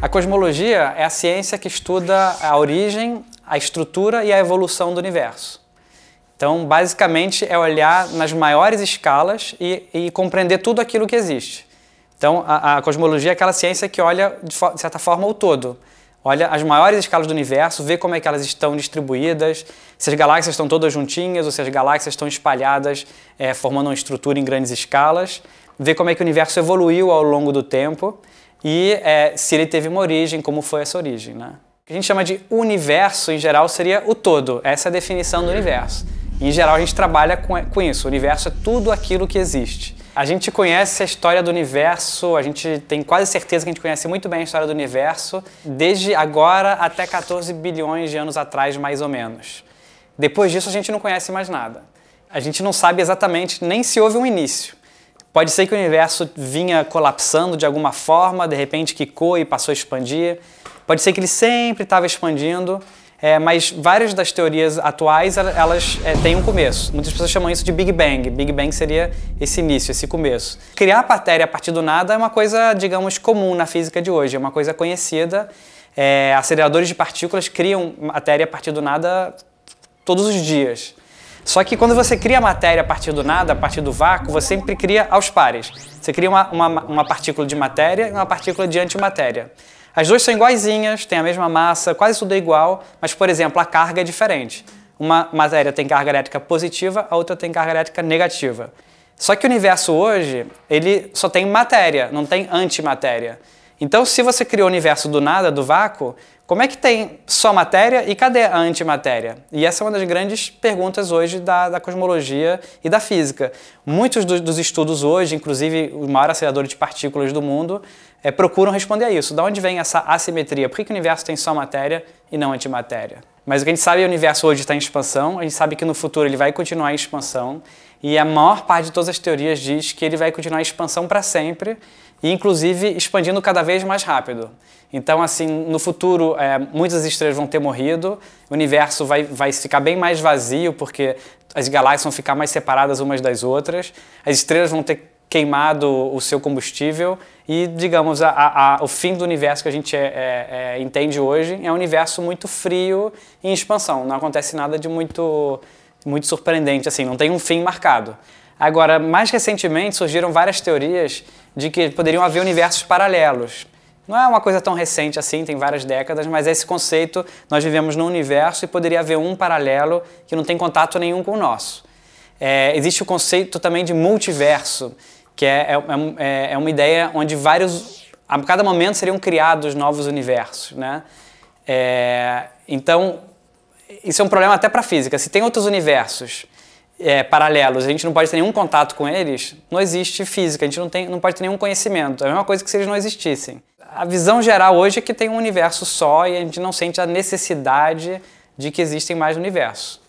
A cosmologia é a ciência que estuda a origem, a estrutura e a evolução do universo. Então, basicamente, é olhar nas maiores escalas e, e compreender tudo aquilo que existe. Então, a, a, cosmologia é aquela ciência que olha, de, de certa forma, o todo. Olha as maiores escalas do universo, vê como é que elas estão distribuídas, se as galáxias estão todas juntinhas ou se as galáxias estão espalhadas, é, formando uma estrutura em grandes escalas. Vê como é que o universo evoluiu ao longo do tempo e é, se ele teve uma origem, como foi essa origem. Né? O que a gente chama de universo, em geral, seria o todo. Essa é a definição do universo. Em geral, a gente trabalha com isso. O universo é tudo aquilo que existe. A gente conhece a história do universo, a gente tem quase certeza que a gente conhece muito bem a história do universo, desde agora até 14 bilhões de anos atrás, mais ou menos. Depois disso, a gente não conhece mais nada. A gente não sabe exatamente, nem se houve um início. Pode ser que o universo vinha colapsando de alguma forma, de repente quicou e passou a expandir. Pode ser que ele sempre estava expandindo é, mas várias das teorias atuais, elas é, têm um começo. Muitas pessoas chamam isso de Big Bang. Big Bang seria esse início, esse começo. Criar a matéria a partir do nada é uma coisa, digamos, comum na física de hoje, é uma coisa conhecida. É, aceleradores de partículas criam matéria a partir do nada todos os dias. Só que quando você cria matéria a partir do nada, a partir do vácuo, você sempre cria aos pares. Você cria uma, uma, uma partícula de matéria e uma partícula de antimatéria. As duas são iguaizinhas, têm a mesma massa, quase tudo é igual, mas, por exemplo, a carga é diferente. Uma matéria tem carga elétrica positiva, a outra tem carga elétrica negativa. Só que o universo hoje, ele só tem matéria, não tem antimatéria. Então, se você criou o universo do nada, do vácuo, como é que tem só matéria e cadê a antimatéria? E essa é uma das grandes perguntas hoje da, da cosmologia e da física. Muitos do, dos estudos hoje, inclusive o maior acelerador de partículas do mundo, é, procuram responder a isso. De onde vem essa assimetria? Por que, que o universo tem só matéria e não antimatéria? Mas o que a gente sabe é que o universo hoje está em expansão, a gente sabe que no futuro ele vai continuar em expansão, e a maior parte de todas as teorias diz que ele vai continuar em expansão para sempre, e inclusive expandindo cada vez mais rápido. Então, assim, no futuro, é, muitas estrelas vão ter morrido, o universo vai, vai ficar bem mais vazio, porque as galáxias vão ficar mais separadas umas das outras, as estrelas vão ter queimado o seu combustível e, digamos, a, a, o fim do universo que a gente é, é, é entende hoje é um universo muito frio em expansão. Não acontece nada de muito, muito surpreendente, assim, não tem um fim marcado. Agora, mais recentemente surgiram várias teorias de que poderiam haver universos paralelos. Não é uma coisa tão recente assim, tem várias décadas, mas esse conceito, nós vivemos num universo e poderia haver um paralelo que não tem contato nenhum com o nosso. É, existe o conceito também de multiverso, que é, é é, é, é uma ideia onde vários, a cada momento seriam criados novos universos, né? É, então, isso é um problema até para a física. Se tem outros universos é, paralelos, a gente não pode ter nenhum contato com eles, não existe física, a gente não, tem, não pode ter nenhum conhecimento. É a mesma coisa que se eles não existissem. A visão geral hoje é que tem um universo só e a gente não sente a necessidade de que existem mais universos.